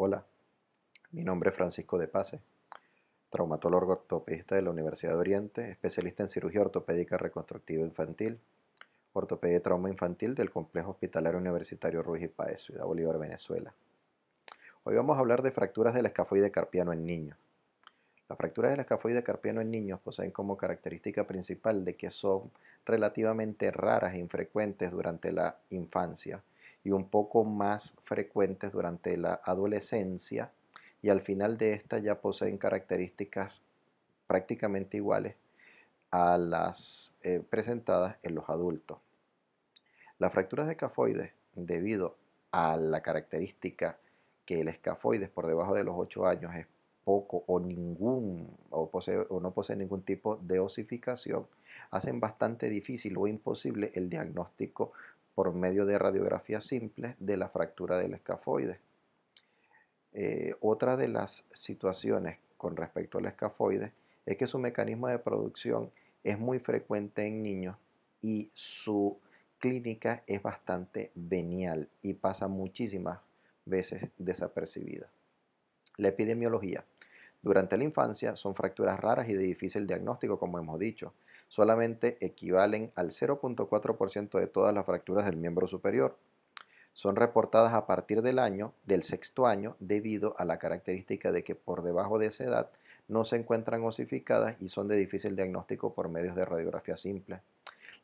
Hola, mi nombre es Francisco de Pase, traumatólogo ortopedista de la Universidad de Oriente, especialista en cirugía ortopédica reconstructiva infantil, ortopedia y trauma infantil del Complejo Hospitalario Universitario Ruiz y Paez, Ciudad Bolívar, Venezuela. Hoy vamos a hablar de fracturas del escafoide carpiano en niños. Las fracturas del escafoide carpiano en niños poseen como característica principal de que son relativamente raras e infrecuentes durante la infancia y un poco más frecuentes durante la adolescencia y al final de esta ya poseen características prácticamente iguales a las eh, presentadas en los adultos. Las fracturas de escafoides, debido a la característica que el escafoides por debajo de los 8 años es poco o ningún o, posee, o no posee ningún tipo de osificación, hacen bastante difícil o imposible el diagnóstico por medio de radiografía simples de la fractura del escafoide. Eh, otra de las situaciones con respecto al escafoide es que su mecanismo de producción es muy frecuente en niños y su clínica es bastante venial y pasa muchísimas veces desapercibida. La epidemiología. Durante la infancia son fracturas raras y de difícil diagnóstico, como hemos dicho solamente equivalen al 0.4% de todas las fracturas del miembro superior. Son reportadas a partir del año, del sexto año, debido a la característica de que por debajo de esa edad no se encuentran osificadas y son de difícil diagnóstico por medios de radiografía simple.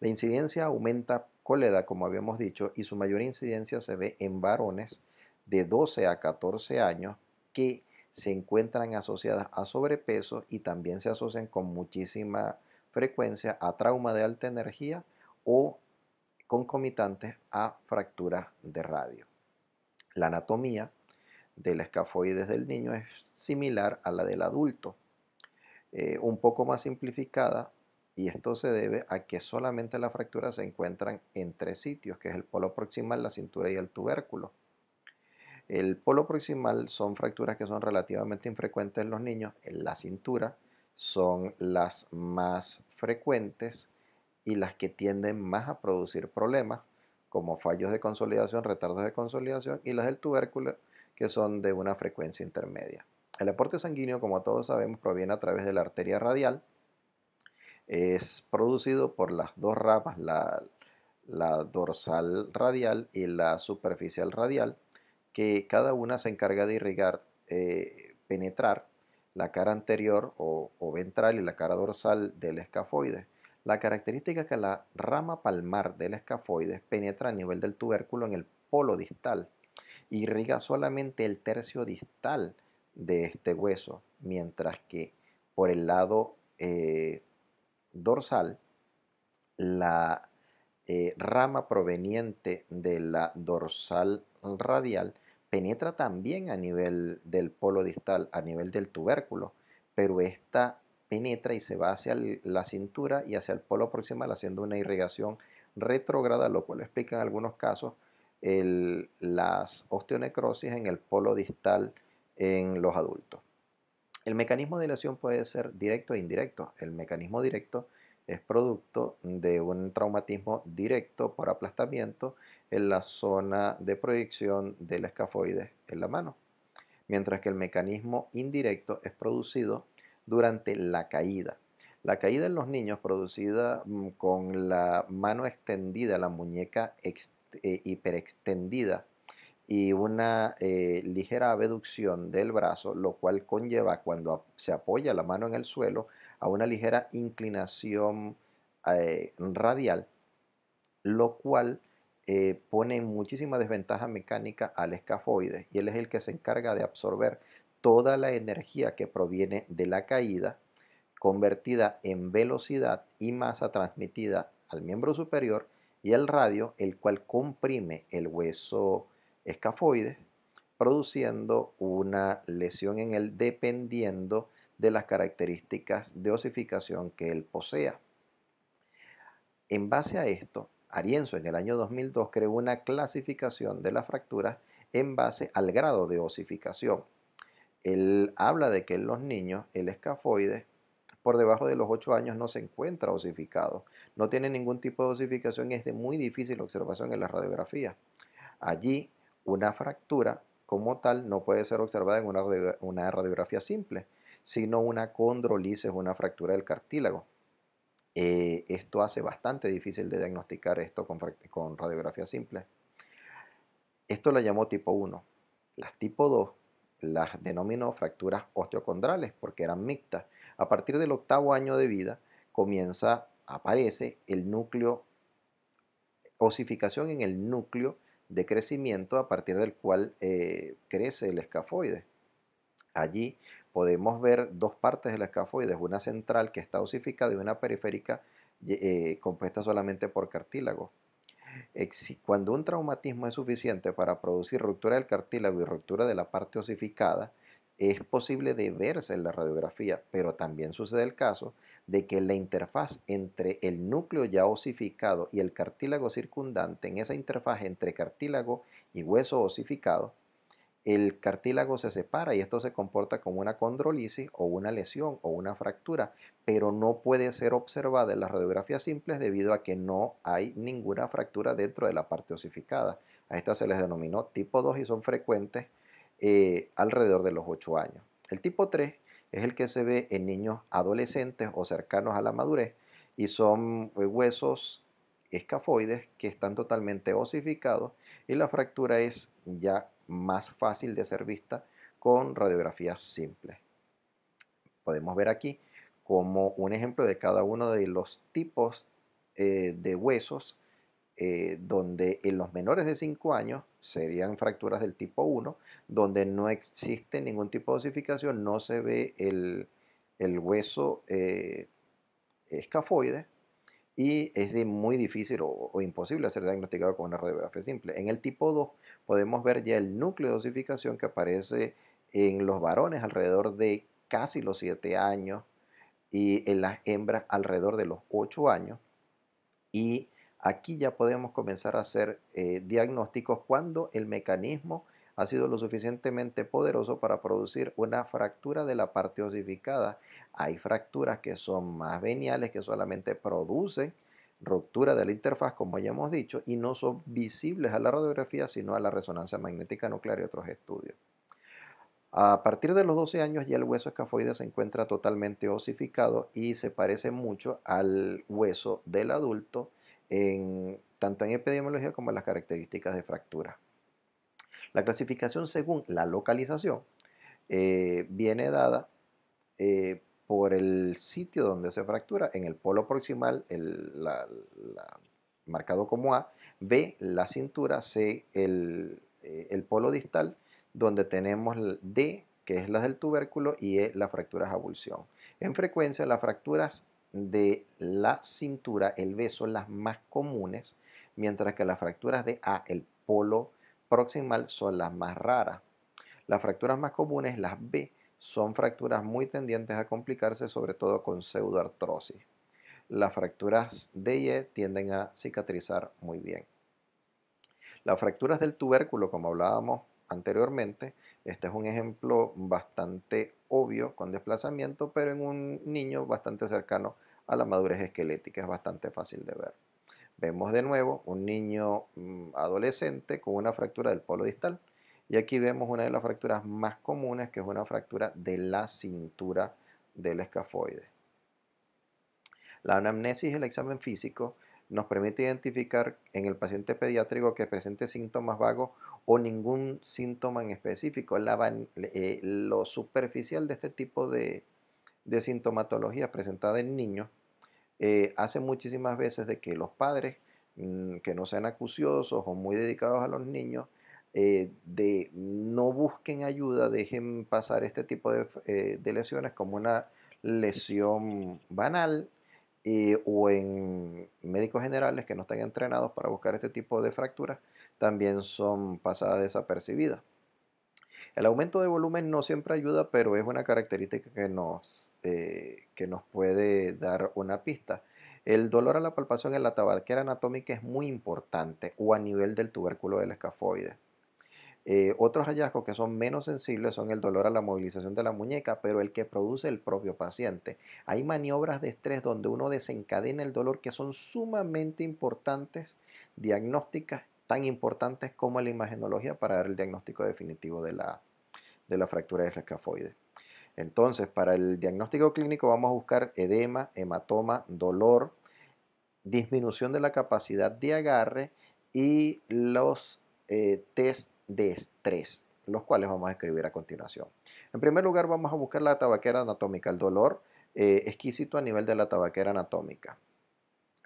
La incidencia aumenta con la edad, como habíamos dicho, y su mayor incidencia se ve en varones de 12 a 14 años que se encuentran asociadas a sobrepeso y también se asocian con muchísima frecuencia a trauma de alta energía o concomitantes a fracturas de radio. La anatomía del escafoides del niño es similar a la del adulto, eh, un poco más simplificada, y esto se debe a que solamente las fracturas se encuentran en tres sitios, que es el polo proximal, la cintura y el tubérculo. El polo proximal son fracturas que son relativamente infrecuentes en los niños, en la cintura son las más frecuentes y las que tienden más a producir problemas como fallos de consolidación, retardos de consolidación y las del tubérculo que son de una frecuencia intermedia. El aporte sanguíneo, como todos sabemos, proviene a través de la arteria radial. Es producido por las dos ramas, la, dorsal radial y la superficial radial, que cada una se encarga de irrigar, eh, penetrar la cara anterior o, ventral y la cara dorsal del escafoides. La característica es que la rama palmar del escafoides penetra a nivel del tubérculo en el polo distal, y irriga solamente el tercio distal de este hueso, mientras que por el lado eh, dorsal, la eh, rama proveniente de la dorsal radial penetra también a nivel del polo distal, a nivel del tubérculo, pero esta penetra y se va hacia la cintura y hacia el polo proximal haciendo una irrigación retrógrada, lo cual explica en algunos casos las osteonecrosis en el polo distal en los adultos. El mecanismo de lesión puede ser directo e indirecto. El mecanismo directo es producto de un traumatismo directo por aplastamiento en la zona de proyección del escafoides en la mano, mientras que el mecanismo indirecto es producido durante la caída. La caída en los niños producida mm, con la mano extendida, la muñeca eh, hiperextendida y una eh, ligera abducción del brazo, lo cual conlleva cuando se apoya la mano en el suelo a una ligera inclinación eh, radial, lo cual eh, pone muchísima desventaja mecánica al escafoide y él es el que se encarga de absorber toda la energía que proviene de la caída convertida en velocidad y masa transmitida al miembro superior y al radio, el cual comprime el hueso escafoides, produciendo una lesión en él dependiendo de las características de osificación que él posea. En base a esto, Arienzo en el año 2002 creó una clasificación de las fracturas en base al grado de osificación. Él habla de que en los niños el escafoide por debajo de los 8 años no se encuentra osificado, no tiene ningún tipo de osificación es de muy difícil observación en la radiografía Allí una fractura como tal no puede ser observada en una, radiografía, simple, sino una condrolisis, una fractura del cartílago. Eh, esto hace bastante difícil de diagnosticar esto con, radiografía simple. Esto la llamó tipo 1. Las tipo 2 las denominó fracturas osteocondrales porque eran mixtas. A partir del octavo año de vida comienza, aparece el núcleo, osificación en el núcleo de crecimiento a partir del cual eh, crece el escafoide. Allí podemos ver dos partes del escafoides, una central que está osificada y una periférica eh, compuesta solamente por cartílago. Cuando un traumatismo es suficiente para producir ruptura del cartílago y ruptura de la parte osificada, es posible de verse en la radiografía, pero también sucede el caso de que la interfaz entre el núcleo ya osificado y el cartílago circundante, en esa interfaz entre cartílago y hueso osificado, el cartílago se separa y esto se comporta como una condrolisis o una lesión o una fractura, pero no puede ser observada en las radiografías simples debido a que no hay ninguna fractura dentro de la parte osificada. A estas se les denominó tipo 2 y son frecuentes eh, alrededor de los 8 años. El tipo 3 es el que se ve en niños adolescentes o cercanos a la madurez y son eh, huesos escafoides que están totalmente osificados y la fractura es ya más fácil de ser vista con radiografías simples. Podemos ver aquí como un ejemplo de cada uno de los tipos eh, de huesos donde en los menores de 5 años serían fracturas del tipo 1, donde no existe ningún tipo de osificación, no se ve el, hueso eh, escafoide y es muy difícil o, imposible ser diagnosticado con una radiografía simple. En el tipo 2 podemos ver ya el núcleo de osificación que aparece en los varones alrededor de casi los 7 años y en las hembras alrededor de los 8 años y Aquí ya podemos comenzar a hacer eh, diagnósticos cuando el mecanismo ha sido lo suficientemente poderoso para producir una fractura de la parte osificada. Hay fracturas que son más veniales, que solamente producen ruptura de la interfaz, como ya hemos dicho, y no son visibles a la radiografía, sino a la resonancia magnética nuclear y otros estudios. A partir de los 12 años ya el hueso escafoide se encuentra totalmente osificado y se parece mucho al hueso del adulto en, tanto en epidemiología como en las características de fractura. La clasificación según la localización eh, viene dada eh, por el sitio donde se fractura, en el polo proximal, el, marcado como A, B, la cintura, C, el, eh, polo distal, donde tenemos D, que es la del tubérculo, y E, la fractura de abulsión. En frecuencia, las fracturas de la cintura, el B, son las más comunes, mientras que las fracturas de A, el polo proximal, son las más raras. Las fracturas más comunes, las B, son fracturas muy tendientes a complicarse, sobre todo con pseudoartrosis. Las fracturas de Y tienden a cicatrizar muy bien. Las fracturas del tubérculo, como hablábamos anteriormente, este es un ejemplo bastante obvio con desplazamiento, pero en un niño bastante cercano a la madurez esquelética, es bastante fácil de ver. Vemos de nuevo un niño mm, adolescente con una fractura del polo distal. Y aquí vemos una de las fracturas más comunes, que es una fractura de la cintura del escafoide. La anamnesis y el examen físico nos permite identificar en el paciente pediátrico que presente síntomas vagos o ningún síntoma en específico. La, eh, lo superficial de este tipo de, sintomatología presentada en niños eh, hace muchísimas veces de que los padres mm, que no sean acuciosos o muy dedicados a los niños, eh, de no busquen ayuda, dejen pasar este tipo de, de lesiones como una lesión banal o en médicos generales que no están entrenados para buscar este tipo de fracturas, también son pasadas desapercibidas. El aumento de volumen no siempre ayuda, pero es una característica que nos, eh, que nos puede dar una pista. El dolor a la palpación en la tabaquera anatómica es muy importante o a nivel del tubérculo del escafoide. Eh, otros hallazgos que son menos sensibles son el dolor a la movilización de la muñeca, pero el que produce el propio paciente. Hay maniobras de estrés donde uno desencadena el dolor que son sumamente importantes, diagnósticas tan importantes como la imagenología para dar el diagnóstico definitivo de la, la fractura de escafoide. Entonces, para el diagnóstico clínico vamos a buscar edema, hematoma, dolor, disminución de la capacidad de agarre y los eh, test de estrés, los cuales vamos a escribir a continuación. En primer lugar, vamos a buscar la tabaquera anatómica, el dolor eh, exquisito a nivel de la tabaquera anatómica,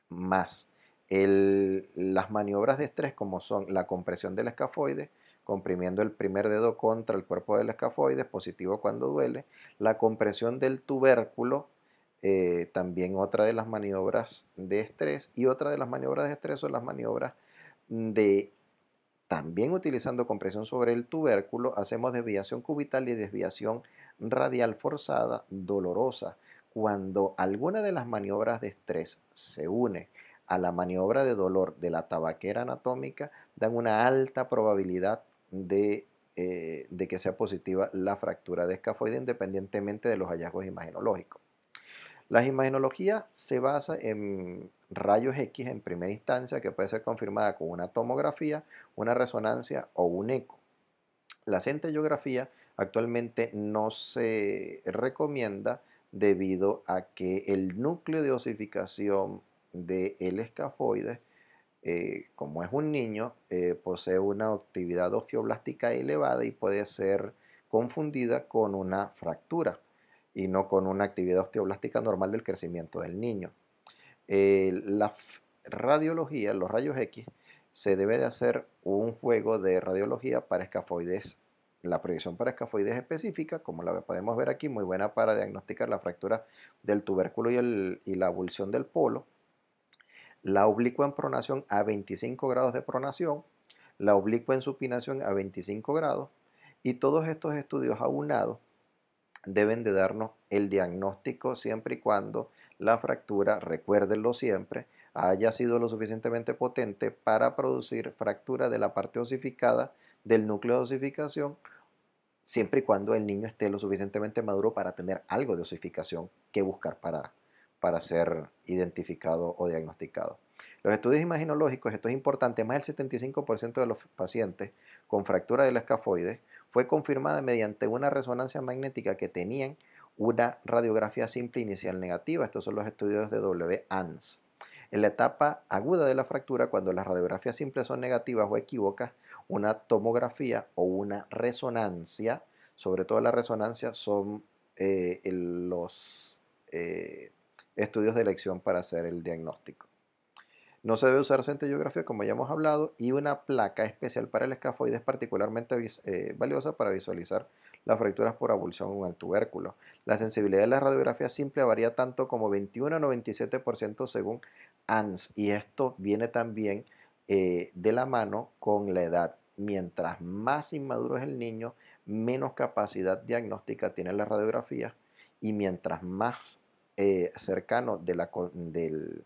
más las maniobras de estrés como son la compresión del escafoide, comprimiendo el primer dedo contra el cuerpo del escafoides, positivo cuando duele, la compresión del tubérculo, eh, también otra de las maniobras de estrés, y otra de las maniobras de estrés son las maniobras de también utilizando compresión sobre el tubérculo hacemos desviación cubital y desviación radial forzada dolorosa. Cuando alguna de las maniobras de estrés se une a la maniobra de dolor de la tabaquera anatómica, dan una alta probabilidad de, eh, que sea positiva la fractura de escafoide independientemente de los hallazgos imaginológicos. La imagenología se basa en rayos X en primera instancia que puede ser confirmada con una tomografía, una resonancia o un eco. La centellografía actualmente no se recomienda debido a que el núcleo de osificación del escafoide, eh, como es un niño, eh, posee una actividad osteoblástica elevada y puede ser confundida con una fractura y no con una actividad osteoblástica normal del crecimiento del niño. Eh, la radiología, los rayos X, se debe de hacer un juego de radiología para escafoides. La proyección para escafoides específica, como la podemos ver aquí, muy buena para diagnosticar la fractura del tubérculo y, y la abulsión del polo. La oblicua en pronación a 25 grados de pronación, la oblicua en supinación a 25 grados, y todos estos estudios aunados deben de darnos el diagnóstico siempre y cuando la fractura, recuérdenlo siempre, haya sido lo suficientemente potente para producir fractura de la parte osificada del núcleo de osificación, siempre y cuando el niño esté lo suficientemente maduro para tener algo de osificación que buscar para, para ser identificado o diagnosticado. Los estudios imaginológicos, esto es importante, más del 75% de los pacientes con fractura de la escafoides fue confirmada mediante una resonancia magnética que tenían una radiografía simple inicial negativa. Estos son los estudios de w En la etapa aguda de la fractura, cuando las radiografías simples son negativas o equívocas, una tomografía o una resonancia, sobre todo la resonancia, son eh, los eh, estudios de elección para hacer el diagnóstico. No se debe usar centellografía, como ya hemos hablado, y una placa especial para el escafoide es particularmente eh, valiosa para visualizar las fracturas por abulsión el tubérculo. La sensibilidad de la radiografía simple varía tanto como 21 a 97% según ANS, y esto viene también eh, de la mano con la edad. Mientras más inmaduro es el niño, menos capacidad diagnóstica tiene la radiografía, y mientras más eh, cercano de la, del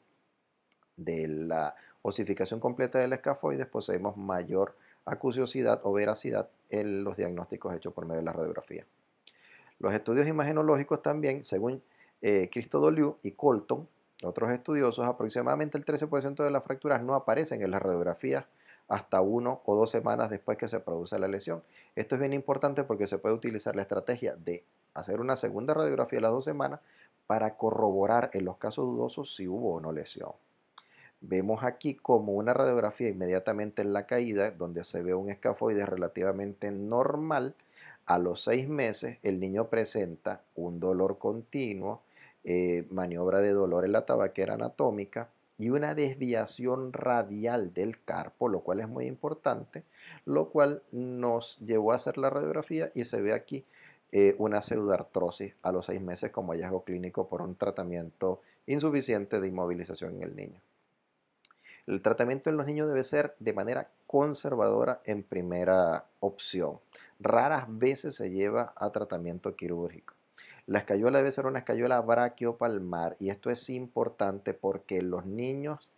de la osificación completa del escafoides poseemos mayor acuciosidad o veracidad en los diagnósticos hechos por medio de la radiografía. Los estudios imagenológicos también, según eh, Cristo Cristodoliu y Colton, otros estudiosos, aproximadamente el 13% de las fracturas no aparecen en las radiografías hasta uno o dos semanas después que se produce la lesión. Esto es bien importante porque se puede utilizar la estrategia de hacer una segunda radiografía a las dos semanas para corroborar en los casos dudosos si hubo o no lesión. Vemos aquí como una radiografía inmediatamente en la caída, donde se ve un escafoide relativamente normal. A los seis meses el niño presenta un dolor continuo, eh, maniobra de dolor en la tabaquera anatómica y una desviación radial del carpo, lo cual es muy importante, lo cual nos llevó a hacer la radiografía y se ve aquí eh, una pseudartrosis a los seis meses como hallazgo clínico por un tratamiento insuficiente de inmovilización en el niño. El tratamiento en los niños debe ser de manera conservadora en primera opción. Raras veces se lleva a tratamiento quirúrgico. La escayola debe ser una escayola braquiopalmar y esto es importante porque los niños,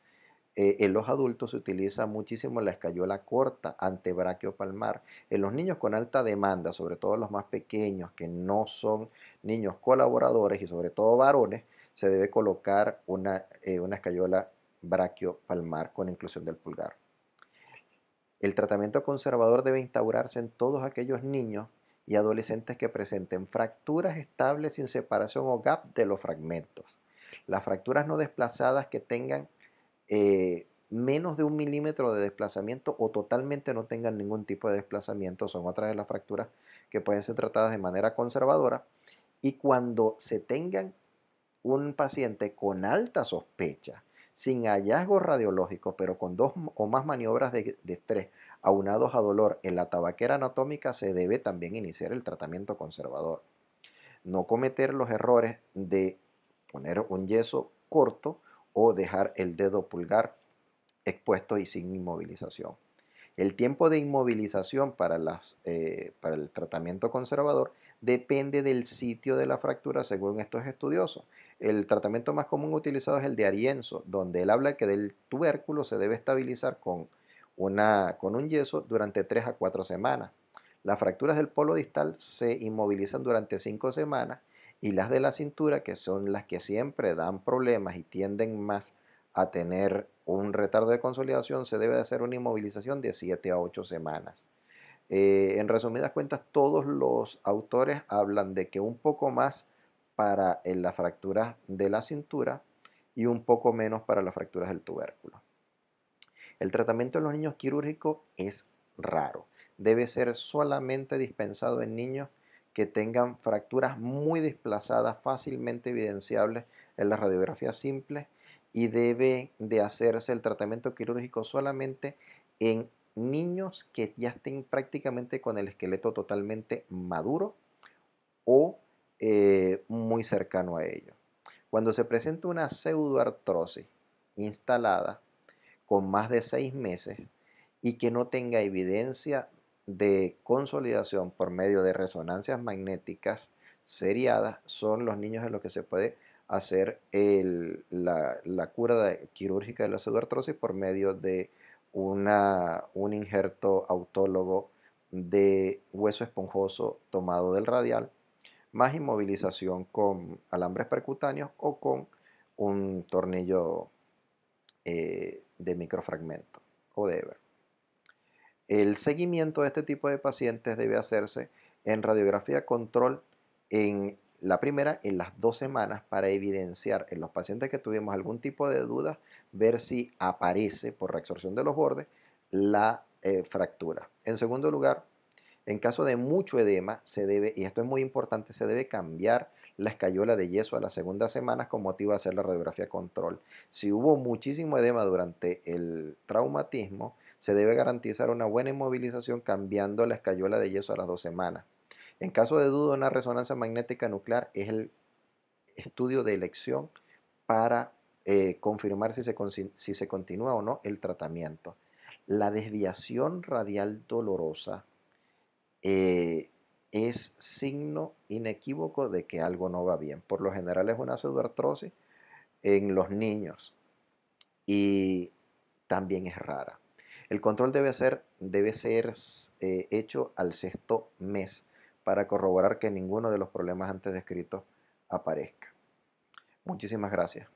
eh, en los adultos se utiliza muchísimo la escayola corta antebraquiopalmar. En los niños con alta demanda, sobre todo los más pequeños que no son niños colaboradores y sobre todo varones, se debe colocar una, eh, una escayola palmar con inclusión del pulgar. El tratamiento conservador debe instaurarse en todos aquellos niños y adolescentes que presenten fracturas estables sin separación o gap de los fragmentos. Las fracturas no desplazadas que tengan eh, menos de un milímetro de desplazamiento o totalmente no tengan ningún tipo de desplazamiento son otras de las fracturas que pueden ser tratadas de manera conservadora. Y cuando se tengan un paciente con alta sospecha sin hallazgos radiológicos, pero con dos o más maniobras de, estrés aunados a dolor en la tabaquera anatómica, se debe también iniciar el tratamiento conservador. No cometer los errores de poner un yeso corto o dejar el dedo pulgar expuesto y sin inmovilización. El tiempo de inmovilización para eh, el tratamiento conservador depende del sitio de la fractura según estos estudiosos el tratamiento más común utilizado es el de Arienzo, donde él habla que del tubérculo se debe estabilizar con, una, con un yeso durante 3 a 4 semanas. Las fracturas del polo distal se inmovilizan durante 5 semanas y las de la cintura, que son las que siempre dan problemas y tienden más a tener un retardo de consolidación, se debe de hacer una inmovilización de 7 a 8 semanas. Eh, en resumidas cuentas, todos los autores hablan de que un poco más para las fracturas de la cintura y un poco menos para las fracturas del tubérculo. El tratamiento en los niños quirúrgicos es raro. Debe ser solamente dispensado en niños que tengan fracturas muy desplazadas, fácilmente evidenciables en la radiografía simple y debe de hacerse el tratamiento quirúrgico solamente en niños que ya estén prácticamente con el esqueleto totalmente maduro o eh, muy cercano a ello. Cuando se presenta una pseudoartrosis instalada con más de seis meses y que no tenga evidencia de consolidación por medio de resonancias magnéticas seriadas, son los niños en los que se puede hacer la, cura quirúrgica de la pseudoartrosis por medio de un injerto autólogo de hueso esponjoso tomado del radial más inmovilización con alambres percutáneos o con un tornillo eh, de microfragmento o de Ever. El seguimiento de este tipo de pacientes debe hacerse en radiografía control en la primera en las dos semanas para evidenciar en los pacientes que tuvimos algún tipo de duda ver si aparece por reabsorción de los bordes la eh, fractura. En segundo lugar, en caso de mucho edema, se debe, y esto es muy importante, se debe cambiar la escayola de yeso a las segundas semanas con motivo de hacer la radiografía control. Si hubo muchísimo edema durante el traumatismo, se debe garantizar una buena inmovilización cambiando la escayola de yeso a las dos semanas. En caso de duda, una resonancia magnética nuclear es el estudio de elección para eh, confirmar si se continúa o no el tratamiento. La desviación radial dolorosa eh, es signo inequívoco de que algo no va bien. Por lo general es una pseudoartrosis en los niños y también es rara. El control debe ser, debe ser eh, hecho al sexto mes para corroborar que ninguno de los problemas antes descritos aparezca. Muchísimas gracias.